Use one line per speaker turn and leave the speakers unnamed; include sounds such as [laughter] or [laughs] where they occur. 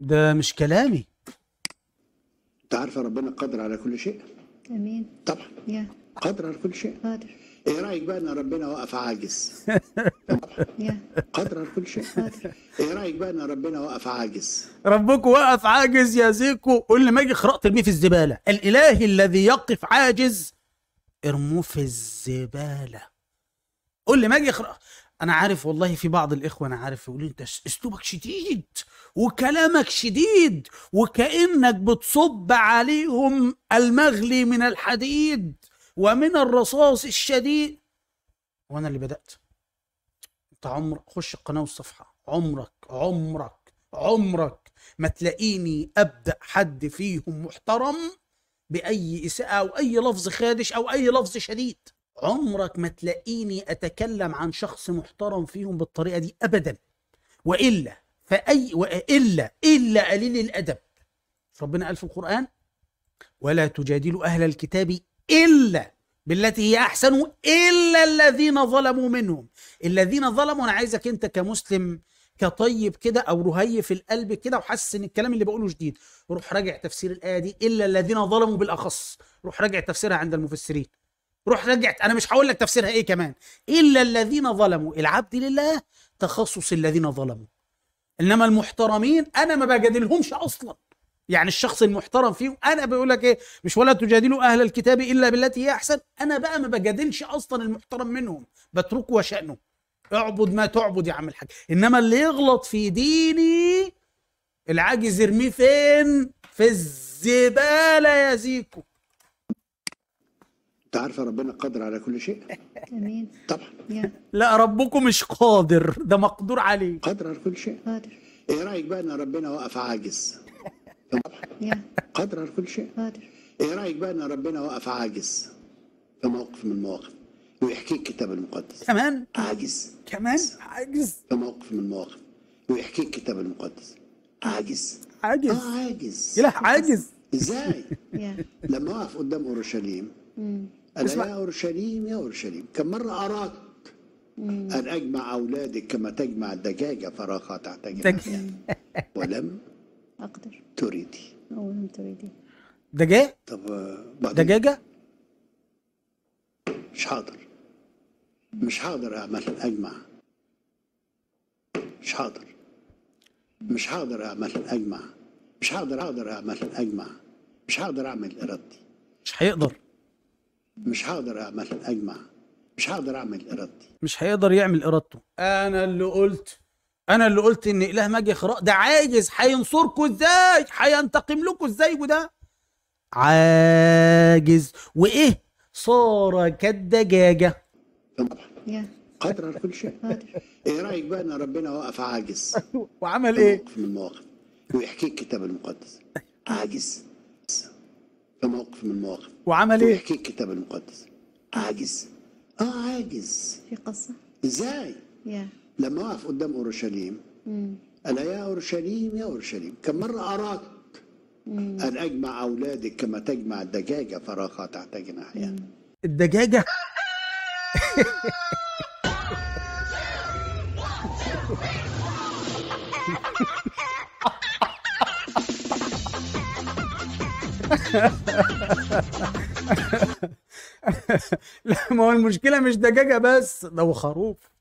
ده مش كلامي انت عارفه ربنا قادر على كل شيء امين طبعا يا قادر على كل شيء قادر ايه رايك بقى ان ربنا وقف عاجز [laughs] قادر على كل شيء ايه رايك بقى ان ربنا وقف عاجز
ربكم وقف عاجز يا زيكو قول لي ما اجي خرقت ارميه في الزباله الاله الذي يقف عاجز ارموه في الزباله كل ما اجي اقرا انا عارف والله في بعض الاخوه انا عارف يقولوا انت اسلوبك شديد وكلامك شديد وكانك بتصب عليهم المغلي من الحديد ومن الرصاص الشديد وانا اللي بدات انت عمرك خش القناه والصفحه عمرك عمرك عمرك ما تلاقيني ابدا حد فيهم محترم باي اساءه او اي لفظ خادش او اي لفظ شديد عمرك ما تلاقيني اتكلم عن شخص محترم فيهم بالطريقه دي ابدا والا فاي والا الا قليل الادب ربنا قال في القران ولا تجادلوا اهل الكتاب الا بالتي هي احسن الا الذين ظلموا منهم الذين ظلموا انا عايزك انت كمسلم كطيب كده او رهيف في القلب كده وحاسس ان الكلام اللي بقوله شديد روح راجع تفسير الايه دي الا الذين ظلموا بالاخص روح راجع تفسيرها عند المفسرين روح رجعت انا مش هقول لك تفسيرها ايه كمان الا الذين ظلموا العبد لله تخصص الذين ظلموا انما المحترمين انا ما بجادلهمش اصلا يعني الشخص المحترم فيهم انا بقول لك ايه مش ولا تجادلوا اهل الكتاب الا بالتي هي احسن انا بقى ما بجادلش اصلا المحترم منهم بتركه وشانه اعبد ما تعبد يا عم الحاج انما اللي يغلط في ديني العاجز ارميه فين في الزباله يا زيكو
عارفه ربنا قادر على كل شيء [laughs]
امين طبعا [laughs] لا ربكم مش قادر ده مقدور عليه قادر على كل شيء قادر
ايه رايك بقى ان ربنا وقف عاجز [laughs] طبعا قادر على كل شيء قادر ايه رايك بقى ان ربنا وقف عاجز في موقف من المواقف ويحكي الكتاب المقدس كمان عاجز كمان عاجز في موقف من المواقف ويحكي الكتاب المقدس عاجز عاجز اه عاجز اله عاجز ازاي لما وقف قدام اورشليم أنا يا أورشليم يا أورشليم كم مرة أراك أن أجمع أولادك كما تجمع الدجاجة فراخها تحت جناحها ولم أقدر تريدي ولم تريدي دجاجة؟ طب بعدين. دجاجة؟ مش حاضر مش حاضر أعمل أجمع مش حاضر مش حاضر أعمل أجمع مش حاضر أقدر أعمل أجمع مش حاضر أعمل إرادتي مش هيقدر مش هقدر اعمل اجمع مش هقدر اعمل ارادتي مش هيقدر يعمل
ارادته انا اللي قلت انا اللي قلت ان اله ماجي خراء ده عاجز هينصركم ازاي هينتقم لكم ازاي وده عاجز وايه صار كالدجاجه طبعا قادر على كل
شيء ايه رايك بقى ان ربنا وقف عاجز [laughs] وعمل ايه في المواقف ويحكي الكتاب المقدس عاجز في موقف من المواقف وعمل ايه؟ يحكي الكتاب المقدس عاجز اه عاجز في قصه ازاي؟ يا لما وقف قدام اورشليم قال يا اورشليم يا اورشليم كم مره اراك ان اجمع اولادك كما تجمع الدجاجه فراخها تحت جناحها
الدجاجه [laughs] [laughs] [laughs] لا ما هو المشكله مش دجاجه بس ده هو خروف